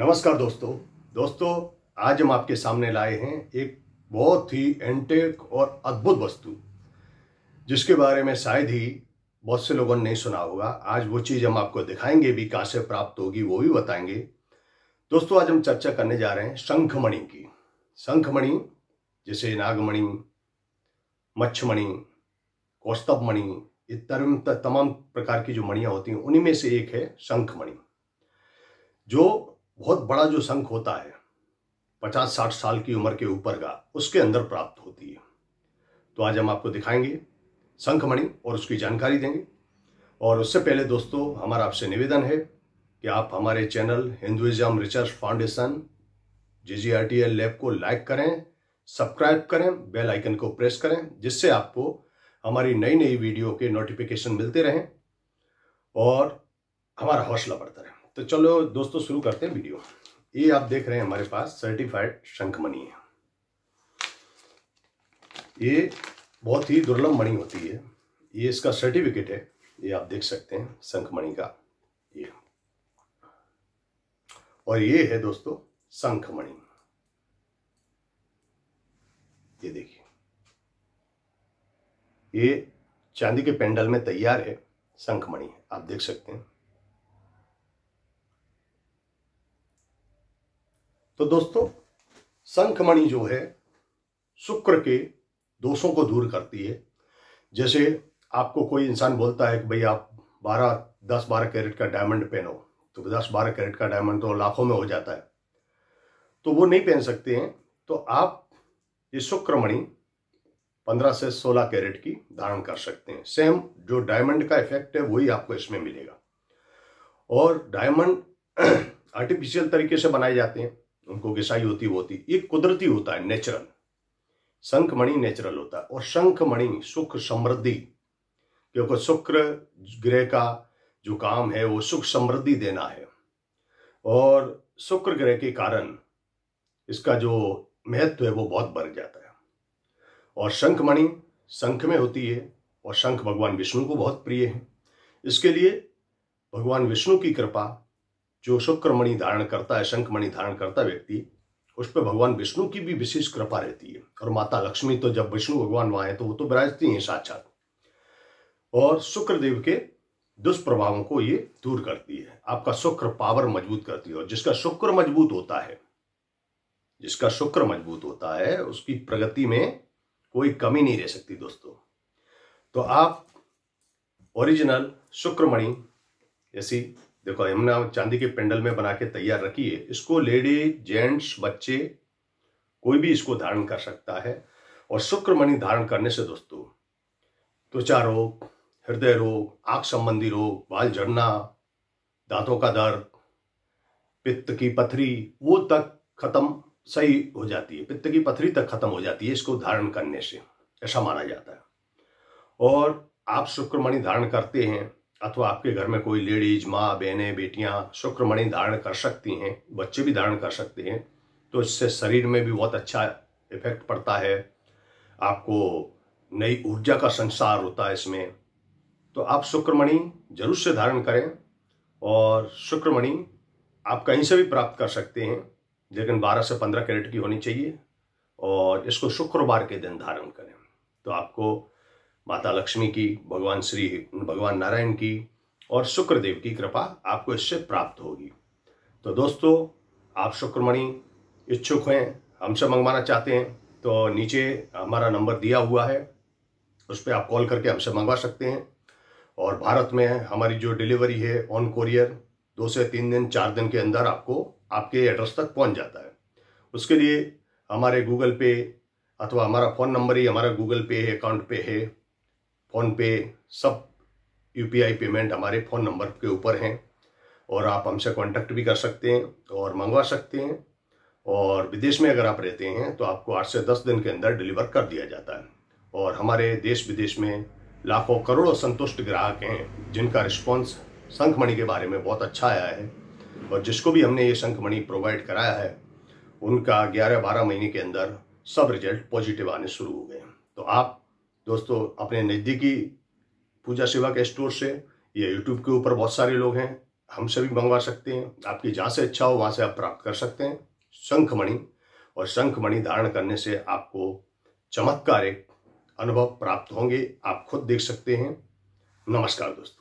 नमस्कार दोस्तों दोस्तों आज हम आपके सामने लाए हैं एक बहुत ही एंटेक और अद्भुत वस्तु जिसके बारे में शायद ही बहुत से लोगों ने नहीं सुना होगा आज वो चीज़ हम आपको दिखाएंगे भी कहाँ से प्राप्त होगी वो भी बताएंगे दोस्तों आज हम चर्चा करने जा रहे हैं शंखमणि की शंखमणि जैसे नागमणि मच्छमणि कौस्तभ मणि इतम तमाम प्रकार की जो मणियाँ होती हैं उन्हीं में से एक है शंखमणि जो बहुत बड़ा जो शंख होता है पचास साठ साल की उम्र के ऊपर का उसके अंदर प्राप्त होती है तो आज हम आपको दिखाएंगे शंखमणि और उसकी जानकारी देंगे और उससे पहले दोस्तों हमारा आपसे निवेदन है कि आप हमारे channel Hinduism research foundation J G R T L lab को लाइक करें सब्सक्राइब करें बेल आइकन को प्रेस करें जिससे आपको हमारी नई नई वीडियो के नोटिफिकेशन मिलते रहें और हमारा हौसला बढ़ता रहे तो चलो दोस्तों शुरू करते हैं वीडियो ये आप देख रहे हैं हमारे पास सर्टिफाइड शंखमणि है ये बहुत ही दुर्लभ मणि होती है ये इसका सर्टिफिकेट है ये आप देख सकते हैं शंखमणि का ये और ये है दोस्तों शंखमणि ये देखिए ये चांदी के पेंडल में तैयार है शंखमणि आप देख सकते हैं तो दोस्तों संखमणि जो है शुक्र के दोषों को दूर करती है जैसे आपको कोई इंसान बोलता है कि भाई आप बारह दस बारह कैरेट का डायमंड पहनो तो दस बारह कैरेट का डायमंड तो लाखों में हो जाता है तो वो नहीं पहन सकते हैं तो आप ये शुक्रमणि पंद्रह से सोलह कैरेट की धारण कर सकते हैं सेम जो डायमंड का इफेक्ट है वही आपको इसमें मिलेगा और डायमंड आर्टिफिशियल तरीके से बनाए जाते हैं उनको घिसाई होती वो होती ये कुदरती होता है नेचुरल शंखमणि नेचुरल होता है और शंखमणि सुख समृद्धि क्योंकि शुक्र ग्रह का जो काम है वो सुख समृद्धि देना है और शुक्र ग्रह के कारण इसका जो महत्व है वो बहुत बढ़ जाता है और शंखमणि शंख में होती है और शंख भगवान विष्णु को बहुत प्रिय है इसके लिए भगवान विष्णु की कृपा जो शुक्रमणि धारण करता है शंखमणि धारण करता व्यक्ति उस पर भगवान विष्णु की भी विशेष कृपा रहती है और माता लक्ष्मी तो जब विष्णु भगवान वहां है तो वो तो विराजती हैं साक्षात और शुक्रदेव के दुष्प्रभावों को ये दूर करती है आपका शुक्र पावर मजबूत करती है और जिसका शुक्र मजबूत होता है जिसका शुक्र मजबूत होता है उसकी प्रगति में कोई कमी नहीं रह सकती दोस्तों तो आप ओरिजिनल शुक्रमणि जैसी देखो यमुना चांदी के पेंडल में बना के तैयार रखी है इसको लेडी जेंट्स बच्चे कोई भी इसको धारण कर सकता है और शुक्र मणि धारण करने से दोस्तों त्वचा रोग हृदय रोग आंख संबंधी रोग बाल झड़ना दांतों का दर्द पित्त की पथरी वो तक खत्म सही हो जाती है पित्त की पथरी तक खत्म हो जाती है इसको धारण करने से ऐसा माना जाता है और आप शुक्रमणि धारण करते हैं अथवा आपके घर में कोई लेडीज माँ बहनें बेटियाँ शुक्रमणि धारण कर सकती हैं बच्चे भी धारण कर सकते हैं तो इससे शरीर में भी बहुत अच्छा इफेक्ट पड़ता है आपको नई ऊर्जा का संसार होता है इसमें तो आप शुक्रमणि जरूर से धारण करें और शुक्रमणि आप कहीं से भी प्राप्त कर सकते हैं लेकिन 12 से 15 कैरेट की होनी चाहिए और इसको शुक्रवार के दिन धारण करें तो आपको माता लक्ष्मी की भगवान श्री भगवान नारायण की और शुक्रदेव की कृपा आपको इससे प्राप्त होगी तो दोस्तों आप शुक्रमणि इच्छुक हैं हमसे मंगवाना चाहते हैं तो नीचे हमारा नंबर दिया हुआ है उस पर आप कॉल करके हमसे मंगवा सकते हैं और भारत में हमारी जो डिलीवरी है ऑन कोरियर दो से तीन दिन चार दिन के अंदर आपको आपके एड्रेस तक पहुंच जाता है उसके लिए हमारे गूगल पे अथवा हमारा फ़ोन नंबर ही हमारा गूगल पे है अकाउंट पे है फ़ोनपे सब यू पेमेंट हमारे फ़ोन नंबर के ऊपर हैं और आप हमसे कांटेक्ट भी कर सकते हैं और मंगवा सकते हैं और विदेश में अगर आप रहते हैं तो आपको आठ से दस दिन के अंदर डिलीवर कर दिया जाता है और हमारे देश विदेश में लाखों करोड़ों संतुष्ट ग्राहक हैं जिनका रिस्पॉन्स शंखमणि के बारे में बहुत अच्छा आया है और जिसको भी हमने ये शंखमणि प्रोवाइड कराया है उनका ग्यारह बारह महीने के अंदर सब रिजल्ट पॉजिटिव आने शुरू हो गए तो आप दोस्तों अपने नज़दीकी पूजा सेवा के स्टोर से या यूट्यूब के ऊपर बहुत सारे लोग हैं हमसे भी मंगवा सकते हैं आपकी जहाँ से अच्छा हो वहाँ से आप प्राप्त कर सकते हैं शंखमणि और शंखमणि धारण करने से आपको चमत्कार अनुभव प्राप्त होंगे आप खुद देख सकते हैं नमस्कार दोस्तों